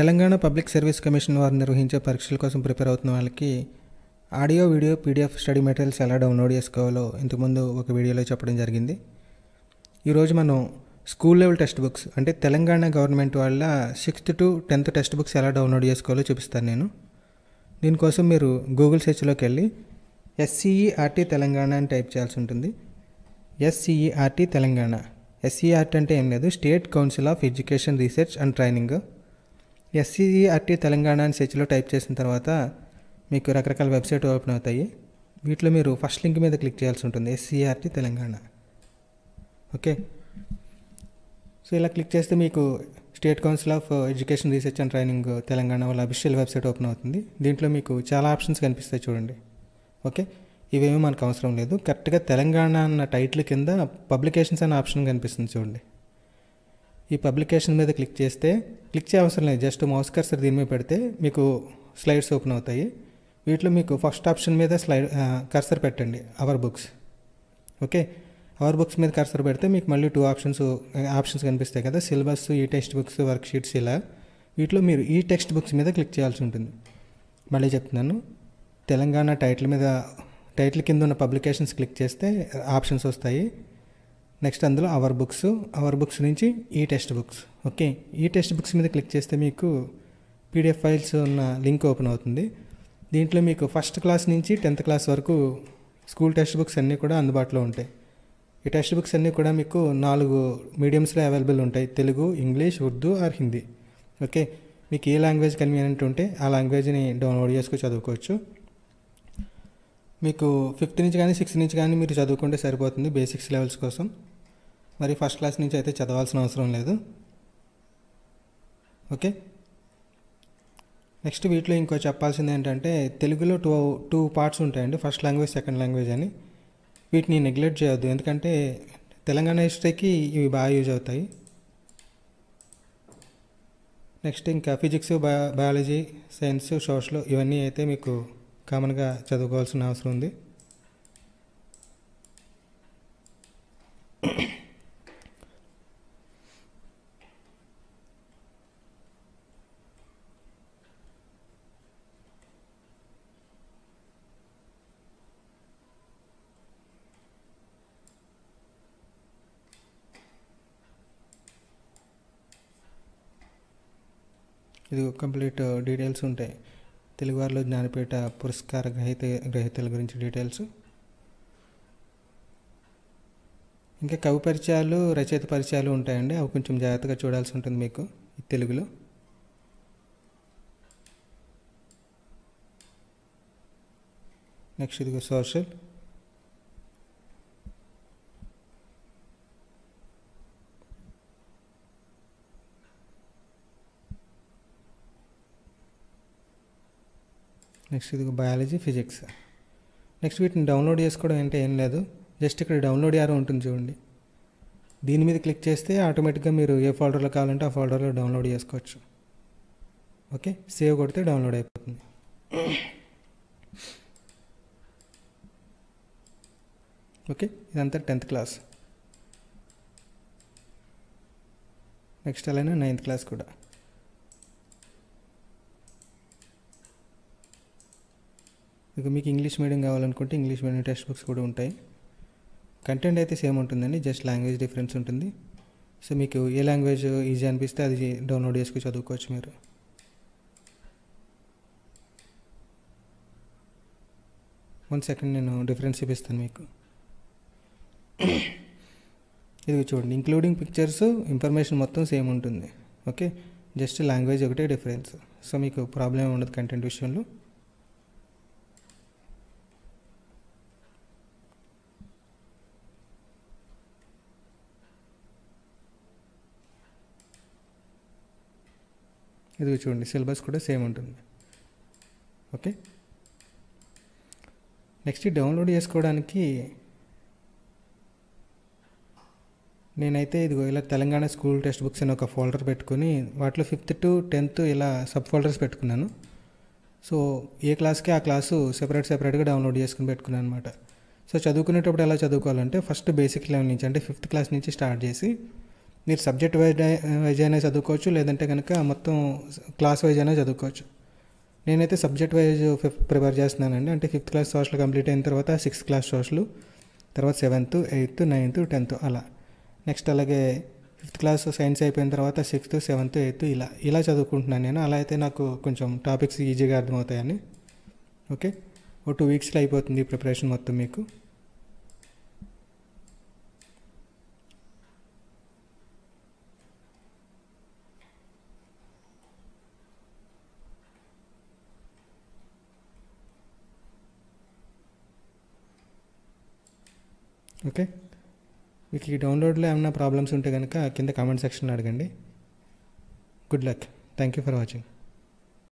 Telangana public service commission వారు నిర్వహించే పరీక్షల కోసం ప్రిపేర్ అవుతున్న వాళ్ళకి audio video PDF study materials ఎలా డౌన్లోడ్ చేసుకోవాలో ఇంతకుముందు ఒక వీడియోలో చెప్పడం జరిగింది ఈరోజు మనం స్కూల్ లెవెల్ టెక్స్ట్ బుక్స్ అంటే తెలంగాణ గవర్నమెంట్ వాళ్ళ sixth to tenth text books ఎలా డౌన్లోడ్ చేసుకోవాలో చూపిస్తాను నేను దీనికోసం మీరు గూగుల్ సెర్చ్లోకి వెళ్ళి ఎస్సీఈఆర్టీ తెలంగాణ అని టైప్ చేయాల్సి ఉంటుంది ఎస్సీఈఆర్టీ తెలంగాణ ఎస్సీఆర్టీ అంటే ఏం లేదు state council of education research and training SCERT Telangana అని సెర్చ్లో టైప్ చేసిన తర్వాత మీకు రకరకాల వెబ్సైట్ ఓపెన్ అవుతాయి వీటిలో మీరు ఫస్ట్ లింక్ మీద క్లిక్ చేయాల్సి ఉంటుంది ఎస్సీఆర్టీ తెలంగాణ ఓకే సో ఇలా క్లిక్ చేస్తే మీకు state council of education research and training Telangana వాళ్ళ అఫిషియల్ వెబ్సైట్ ఓపెన్ అవుతుంది దీంట్లో మీకు చాలా ఆప్షన్స్ కనిపిస్తాయి చూడండి ఓకే ఇవేమీ మనకు అవసరం లేదు కరెక్ట్గా తెలంగాణ అన్న టైటిల్ కింద పబ్లికేషన్స్ అనే ఆప్షన్ కనిపిస్తుంది చూడండి ఈ పబ్లికేషన్ మీద క్లిక్ చేస్తే క్లిక్ చేయ అవసరం లేదు జస్ట్ మౌస్ కర్సర్ దీని మీద పెడితే మీకు స్లైడ్స్ ఓపెన్ అవుతాయి వీటిలో మీకు ఫస్ట్ ఆప్షన్ మీద స్లైడ్ కర్సర్ పెట్టండి our books okay our books మీద కర్సర్ పెడితే మీకు మళ్ళీ టూ ఆప్షన్స్ ఆప్షన్స్ కనిపిస్తాయి కదా సిలబస్ ఈ టెక్స్ట్ బుక్స్ వర్క్ షీట్స్ ఇలా వీటిలో మీరు ఈ టెక్స్ట్ బుక్స్ మీద క్లిక్ చేయాల్సి ఉంటుంది మళ్ళీ చెప్తున్నాను తెలంగాణ టైటిల్ మీద టైటిల్ కింద ఉన్న పబ్లికేషన్స్ క్లిక్ చేస్తే ఆప్షన్స్ వస్తాయి నెక్స్ట్ అందులో అవర్ బుక్స్ అవర్ బుక్స్ నుంచి ఈ టెక్స్ట్ బుక్స్ ఓకే ఈ టెక్స్ట్ బుక్స్ మీద క్లిక్ చేస్తే మీకు పీడిఎఫ్ ఫైల్స్ ఉన్న లింక్ ఓపెన్ అవుతుంది దీంట్లో మీకు ఫస్ట్ క్లాస్ నుంచి టెన్త్ క్లాస్ వరకు స్కూల్ టెక్స్ట్ బుక్స్ అన్నీ కూడా అందుబాటులో ఉంటాయి ఈ టెక్స్ట్ బుక్స్ అన్నీ కూడా మీకు నాలుగు మీడియంస్లో అవైలబుల్ ఉంటాయి Telugu English Urdu or Hindi okay మీకు ఏ లాంగ్వేజ్ కన్వీనియంట్ ఉంటే ఆ లాంగ్వేజ్ని డౌన్లోడ్ చేసుకుని చదువుకోవచ్చు మీకు ఫిఫ్త్ నుంచి కానీ సిక్స్త్ నుంచి కానీ మీరు చదువుకుంటే సరిపోతుంది బేసిక్స్ లెవెల్స్ కోసం మరి ఫస్ట్ క్లాస్ నుంచి అయితే చదవాల్సిన అవసరం లేదు ఓకే నెక్స్ట్ వీటిలో ఇంకో చెప్పాల్సింది ఏంటంటే తెలుగులో టూ టూ పార్ట్స్ ఉంటాయండి ఫస్ట్ లాంగ్వేజ్ సెకండ్ లాంగ్వేజ్ అని వీటిని నెగ్లెక్ట్ చేయొద్దు ఎందుకంటే తెలంగాణ హిస్టరీకి ఇవి బాగా యూజ్ అవుతాయి నెక్స్ట్ ఇంకా ఫిజిక్స్ బయాలజీ సైన్స్ సోషల్ ఇవన్నీ అయితే మీకు కామన్గా చదువుకోవాల్సిన అవసరం ఉంది ఇది కంప్లీట్ డీటెయిల్స్ uh, ఉంటాయి తెలుగువారిలో జ్ఞానపీఠ పురస్కార గ్రహీత గ్రహీతల గురించి డీటెయిల్స్ ఇంకా కవి పరిచయాలు రచయిత పరిచయాలు ఉంటాయండి అవి కొంచెం జాగ్రత్తగా చూడాల్సి ఉంటుంది మీకు తెలుగులో నెక్స్ట్ ఇదిగో సోషల్ నెక్స్ట్ ఇది బయాలజీ ఫిజిక్స్ నెక్స్ట్ వీటిని డౌన్లోడ్ చేసుకోవడం అంటే ఏం లేదు జస్ట్ ఇక్కడ డౌన్లోడ్ యారో ఉంటుంది చూడండి దీని మీద క్లిక్ చేస్తే ఆటోమేటిక్గా మీరు ఏ ఫోల్డర్లో కావాలంటే ఆ ఫోల్డర్లో డౌన్లోడ్ చేసుకోవచ్చు ఓకే సేవ్ కొడితే డౌన్లోడ్ అయిపోతుంది ఓకే ఇదంతా టెన్త్ క్లాస్ నెక్స్ట్ అలానే నైన్త్ క్లాస్ కూడా ఇక మీకు ఇంగ్లీష్ మీడియం కావాలనుకుంటే ఇంగ్లీష్ మీడియం టెక్స్ట్ బుక్స్ కూడా ఉంటాయి కంటెంట్ అయితే సేమ్ ఉంటుందండి జస్ట్ లాంగ్వేజ్ డిఫరెన్స్ ఉంటుంది సో మీకు ఏ లాంగ్వేజ్ ఈజీ అనిపిస్తే అది డౌన్లోడ్ చేసుకుని చదువుకోవచ్చు మీరు వన్ సెకండ్ నేను డిఫరెన్స్ చూపిస్తాను మీకు ఇది చూడండి ఇంక్లూడింగ్ పిక్చర్స్ ఇన్ఫర్మేషన్ మొత్తం సేమ్ ఉంటుంది ఓకే జస్ట్ లాంగ్వేజ్ ఒకటే డిఫరెన్స్ సో మీకు ప్రాబ్లం ఉండదు కంటెంట్ విషయంలో ఇది చూడండి సిలబస్ కూడా సేమ్ ఉంటుంది ఓకే నెక్స్ట్ డౌన్లోడ్ చేసుకోవడానికి నేనైతే ఇదిగో ఇలా తెలంగాణ స్కూల్ టెక్స్ట్ బుక్స్ అని ఒక ఫోల్డర్ పెట్టుకుని వాటిలో ఫిఫ్త్ టు టెన్త్ ఇలా సబ్ ఫోల్డర్స్ పెట్టుకున్నాను సో ఏ క్లాస్కి ఆ క్లాసు సెపరేట్ సెపరేట్గా డౌన్లోడ్ చేసుకుని పెట్టుకున్నాను అనమాట సో చదువుకునేటప్పుడు ఎలా చదువుకోవాలంటే ఫస్ట్ బేసిక్ లెవెల్ నుంచి అంటే ఫిఫ్త్ క్లాస్ నుంచి స్టార్ట్ చేసి మీరు సబ్జెక్ట్ వైజ్ వైజ్ అయినా చదువుకోవచ్చు లేదంటే కనుక మొత్తం క్లాస్ వైజ్ అయినా చదువుకోవచ్చు నేనైతే సబ్జెక్ట్ వైజ్ ప్రిపేర్ చేస్తున్నానండి అంటే ఫిఫ్త్ క్లాస్ సోషల్ కంప్లీట్ అయిన తర్వాత సిక్స్త్ క్లాస్ సోషల్ తర్వాత సెవెంత్ ఎయిత్ నైన్త్ టెన్త్ అలా నెక్స్ట్ అలాగే ఫిఫ్త్ క్లాస్ సైన్స్ అయిపోయిన తర్వాత సిక్స్త్ సెవెంత్ ఎయిత్ ఇలా ఇలా చదువుకుంటున్నాను నేను అలా అయితే నాకు కొంచెం టాపిక్స్ ఈజీగా అర్థమవుతాయని ఓకే ఓ టూ వీక్స్లో అయిపోతుంది ప్రిపరేషన్ మొత్తం మీకు ఓకే మీకు ఈ డౌన్లోడ్లో ఏమైనా ప్రాబ్లమ్స్ ఉంటే కనుక కింద కామెంట్ సెక్షన్లో అడగండి good luck thank you for watching